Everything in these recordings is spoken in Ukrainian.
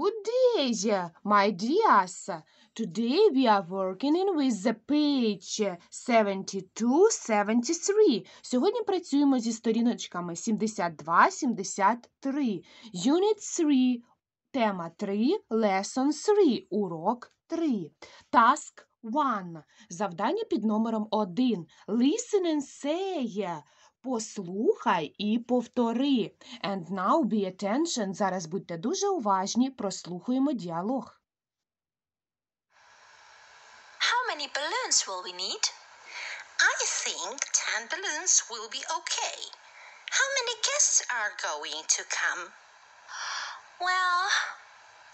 Good day, my dears. Today we are working in with the page 72-73. Сьогодні працюємо зі сторіночками 72-73. Unit 3. Тема 3. Lesson 3. Урок 3. Task 1. Завдання під номером 1. Listen and say. Послухай і повтори. And now be attention. Зараз будьте дуже уважні. Прослухуємо діалог. How many balloons will we need? I think 10 balloons will be okay. How many guests are going to come? Well,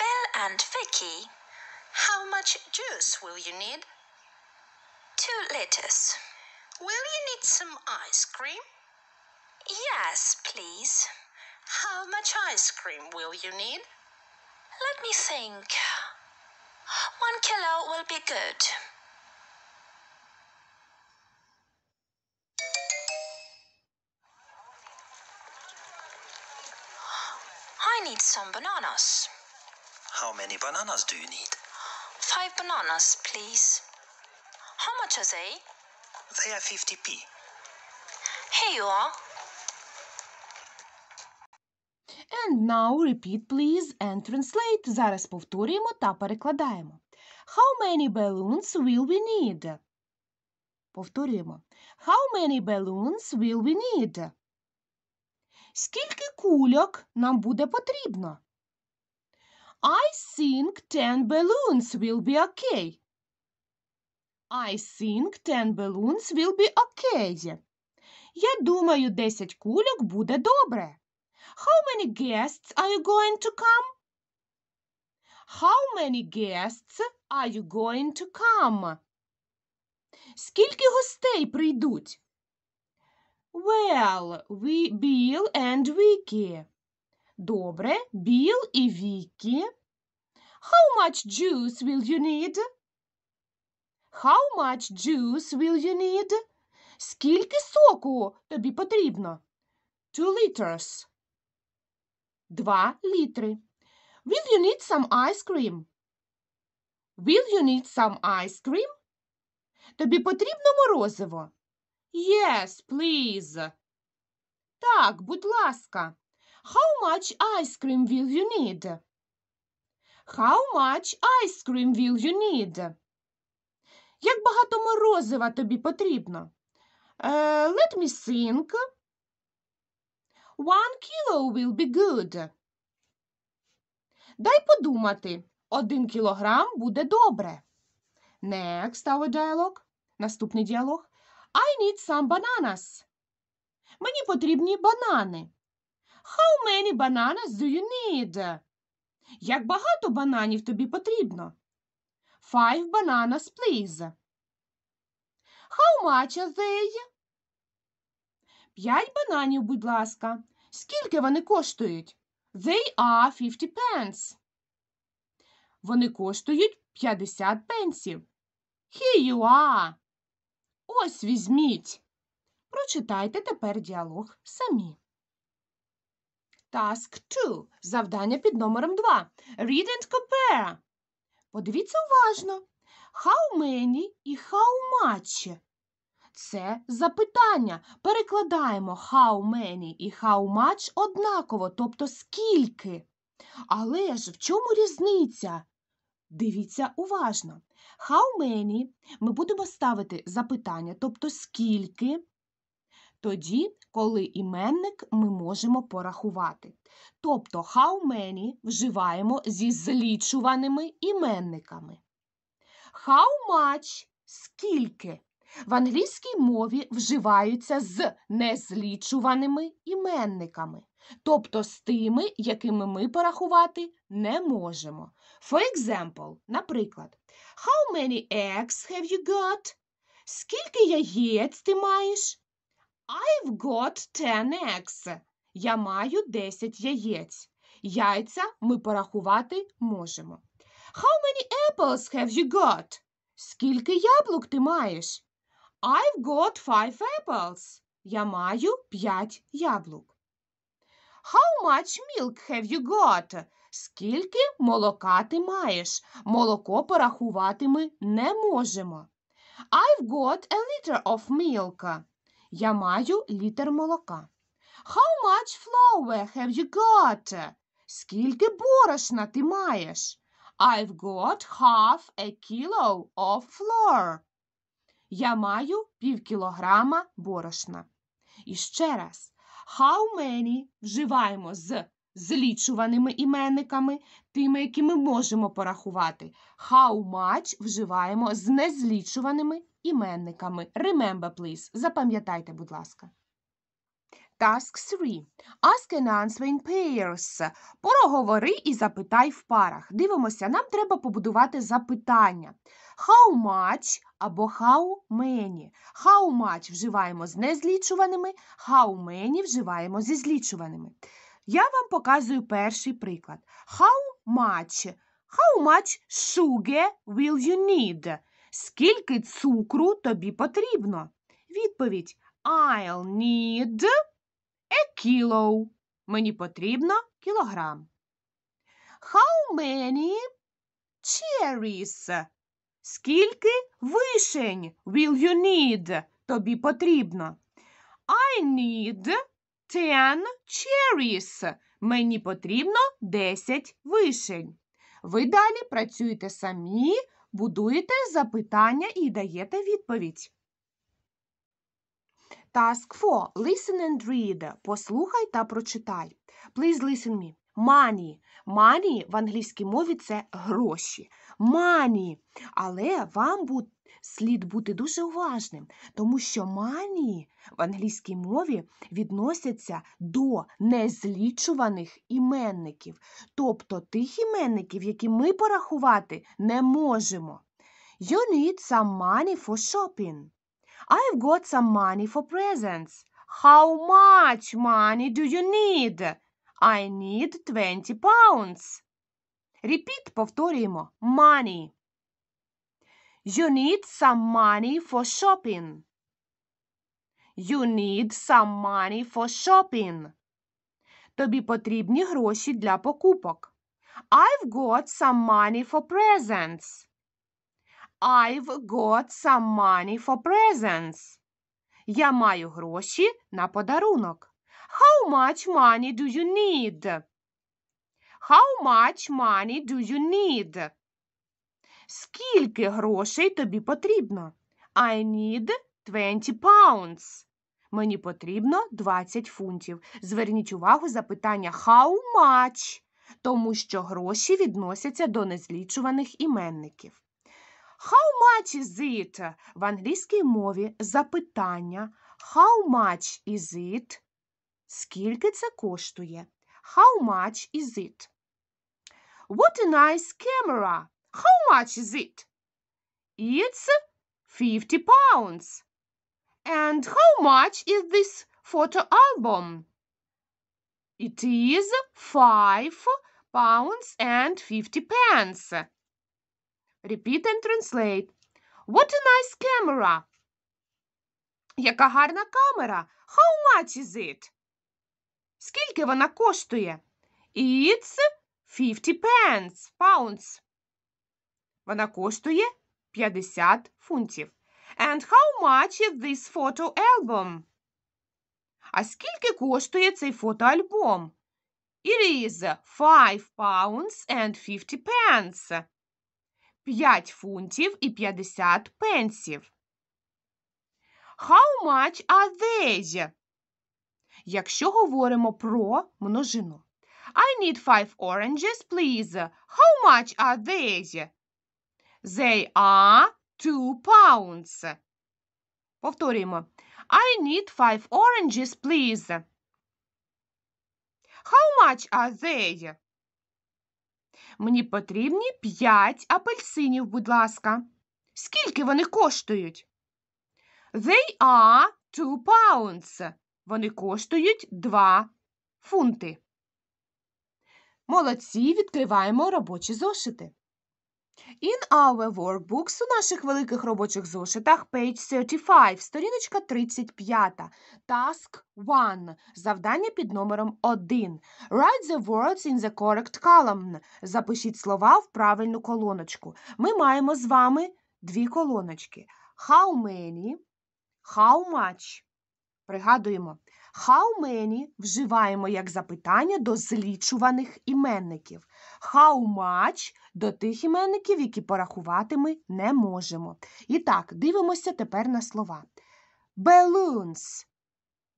Bill and Vicky, how much juice will you need? Two liters. Will you need some ice cream? Yes, please. How much ice cream will you need? Let me think. One kilo will be good. I need some bananas. How many bananas do you need? Five bananas, please. How much are they? They are 50p. Here you are. And now repeat, please, and translate. Зараз повторюємо та перекладаємо. How many balloons will we need? Повторюємо. How many balloons will we need? Скільки кульок нам буде потрібно? I think 10 balloons will be okay. I think 10 balloons will be okay. Я думаю, 10 кульок буде добре. How many guests are you going to come? How many guests are you going to come? Скільки гостей прийдуть? Well, we Bill and Vicky. Добре, Bill і Vicky. How much juice will you need? How much juice will you need? Скільки соку тобі потрібно? Two liters. 2 літри. Will you need some ice cream? Will you need some ice cream? Тобі потрібно морозиво? Yes, please. Так, будь ласка. How much ice cream will you need? How much ice cream will you need? Як багато морозива тобі потрібно? Uh, let me think. One kilo will be good. Дай подумати. Один кілограм буде добре. Next our dialogue. Наступний діалог. I need some bananas. Мені потрібні банани. How many bananas do you need? Як багато бананів тобі потрібно? Five bananas, please. How much are they? П'ять бананів, будь ласка. Скільки вони коштують? They are 50 pence. Вони коштують 50 пенсів. Here you are. Ось візьміть. Прочитайте тепер діалог самі. Task 2. Завдання під номером 2. Read and compare. Подивіться уважно. How many і how much це запитання. Перекладаємо how many і how much однаково, тобто скільки. Але ж в чому різниця? Дивіться уважно. How many ми будемо ставити запитання, тобто скільки. Тоді, коли іменник ми можемо порахувати. Тобто how many вживаємо зі злічуваними іменниками. How much скільки? В англійській мові вживаються з незлічуваними іменниками, тобто з тими, якими ми порахувати не можемо. For example, наприклад, How many eggs have you got? Скільки яєць ти маєш? I've got 10 eggs. Я маю 10 яєць. Яйця ми порахувати можемо. How many apples have you got? Скільки яблук ти маєш? I've got five apples. Я маю п'ять яблук. How much milk have you got? Скільки молока ти маєш? Молоко порахувати ми не можемо. I've got a liter of milk. Я маю літр молока. How much flour have you got? Скільки борошна ти маєш? I've got half a kilo of flour. Я маю пів кілограма борошна. І ще раз, how many вживаємо з злічуваними іменниками, тими, які ми можемо порахувати. How much вживаємо з незлічуваними іменниками. Remember, please. Запам'ятайте, будь ласка. Task 3. Ask and answer in pairs. Пороговори і запитай в парах. Дивимося, нам треба побудувати запитання. How much або how many. How much вживаємо з незлічуваними, how many вживаємо зі злічуваними. Я вам показую перший приклад. How much How much sugar will you need? Скільки цукру тобі потрібно? Відповідь I'll need a kilo. Мені потрібно кілограм. How many cherries Скільки вишень will you need? Тобі потрібно. I need ten cherries. Мені потрібно 10 вишень. Ви далі працюєте самі, будуєте запитання і даєте відповідь. Task 4. Listen and read. Послухай та прочитай. Please listen me money. Money в англійській мові це гроші. Money. Але вам будь, слід бути дуже уважним, тому що money в англійській мові відносяться до незлічуваних іменників, тобто тих іменників, які ми порахувати не можемо. You need some money for shopping. I've got some money for presents. How much money do you need? I need 20 pounds. Repeat, повторюємо. Money. You need some money for shopping. You need some money for shopping. Тобі потрібні гроші для покупок. I've got some money for presents. I've got some money for presents. Я маю гроші на подарунок. How much money do you need? How much money do you need? Скільки грошей тобі потрібно? I need 20 pounds. Мені потрібно 20 фунтів. Зверніть увагу запитання how much, тому що гроші відносяться до незлічуваних іменників. How much is it? В англійській мові запитання. How much is it? Скільки це коштує? How much is it? What a nice camera! How much is it? It's 50 pounds. And how much is this photo album? It is 5 pounds and 50 pence. Repeat and translate. What a nice camera! Яка гарна камера! How much is it? Скільки вона коштує? It's 50 pence, pounds. Вона коштує 50 фунтів. And how much is this photo album? А скільки коштує цей фотоальбом? It is 5 pounds and 50 pence. 5 фунтів і 50 пенсів. How much are they? якщо говоримо про множину. I need five oranges, please. How much are they? They are two pounds. Повторюємо. I need five oranges, please. How much are they? Мені потрібні п'ять апельсинів, будь ласка. Скільки вони коштують? They are two pounds. Вони коштують 2 фунти. Молодці відкриваємо робочі зошити. In our workbooks у наших великих робочих зошитах page 35, сторіночка 35. Task 1. Завдання під номером 1. Write the words in the correct column. Запишіть слова в правильну колоночку. Ми маємо з вами дві колоночки. How many? How much? Пригадуємо, how many вживаємо як запитання до злічуваних іменників. How much до тих іменників, які порахувати ми не можемо. І так, дивимося тепер на слова. Balloons.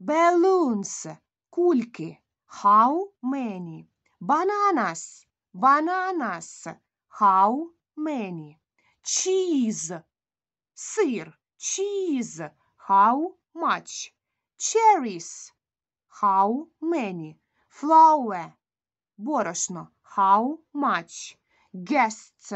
Balloons. Кульки. How many? Bananas. Bananas. How many? Cheese. Сир. Cheese. How much? Cherries. How many? Flower. Борошно. How much? Guests.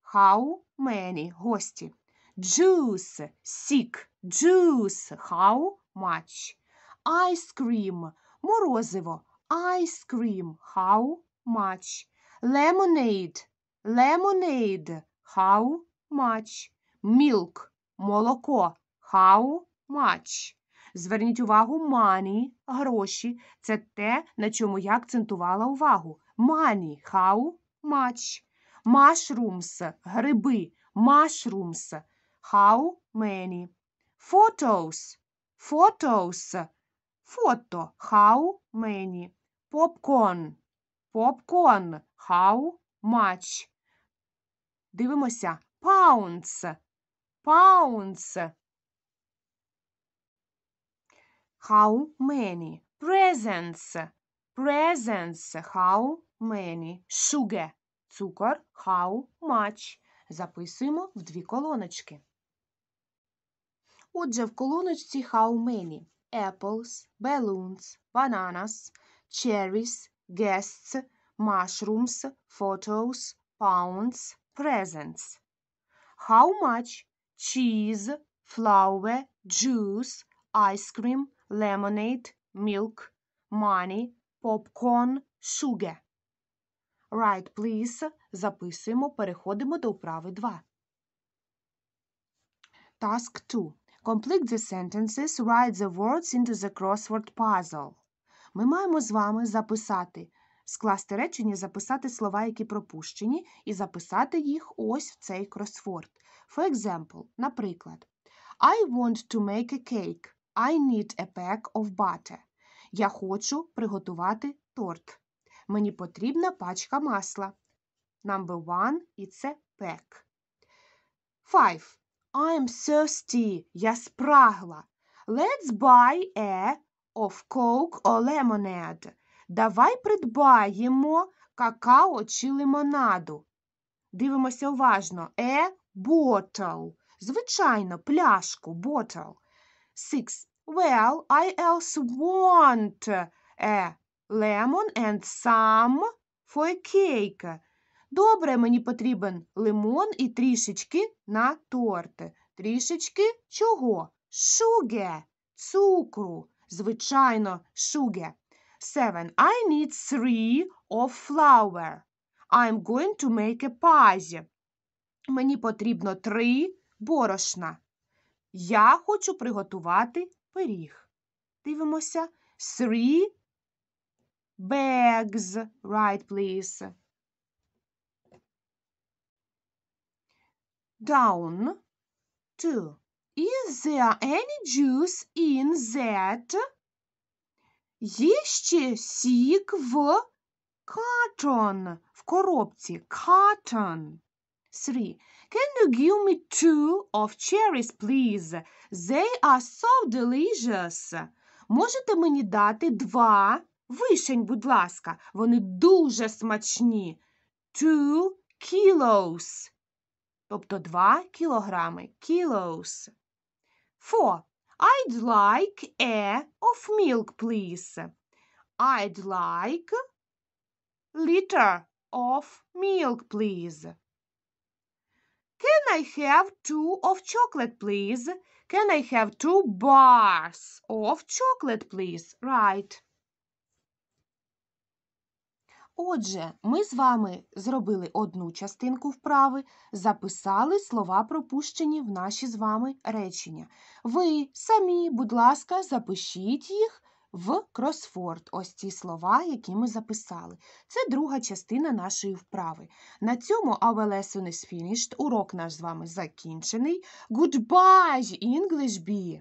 How many? Гості. Juice. Sick. Juice. How much? Ice cream. Морозиво. Ice cream. How much? Lemonade. Lemonade. How much? Milk. Молоко. How much? Зверніть увагу, money – гроші. Це те, на чому я акцентувала увагу. Money – how much. Mushrooms – гриби. Mushrooms – how many. Photos – photos. Фото – how many. Popcorn – popcorn. How much. Дивимося. Pounds – pounds. How many? Presents. Presents. How many? Sugar. Цукор. How much. Записуємо в дві колоночки. Отже, в колоночці how many? Apples, balloons, bananas, cherries, guests, mushrooms, photos, pounds, presents. How much? Cheese, flour, juice, ice cream, lemonade, milk, money, popcorn, sugar. Right, please. Записуємо, переходимо до вправи 2. Task 2. Complete the sentences, write the words into the crossword puzzle. Ми маємо з вами записати, скласти речення, записати слова, які пропущені, і записати їх ось в цей кросворд. For example, наприклад, I want to make a cake. I need a pack of butter. Я хочу приготувати торт. Мені потрібна пачка масла. Number one – і це pack. Five. I'm thirsty. Я спрагла. Let's buy a of coke or lemonade. Давай придбаємо какао чи лимонаду. Дивимося уважно. A bottle. Звичайно, пляшку, bottle. 6. Well, I else want a eh, lemon and some for a cake. Добре, мені потрібен лимон і трішечки на торт. Трішечки чого? Sugar, цукру. Звичайно, sugar. 7. I need three of flour. I'm going to make a pie. Мені потрібно три борошна. Я хочу приготувати пиріг. Дивимося three bags. Right, please. Down. Two. Is there any juice in that? Є ще сік в картон, в коробці. Картон. Three. Can you give me two of cherries, please? They are so delicious. Можете мені дати два вишень, будь ласка. Вони дуже смачні. Two kilos. Тобто два кілограми. Kilos. Four. I'd like a of milk, please. I'd like liter of milk, please. Can I have two of chocolate, please? Can I have two bars of chocolate, please? Right. Отже, ми з вами зробили одну частинку вправи, записали слова, пропущені в наші з вами речення. Ви самі, будь ласка, запишіть їх в кросфорд. Ось ці слова, які ми записали. Це друга частина нашої вправи. На цьому our lesson is finished. Урок наш з вами закінчений. Goodbye, English Bee!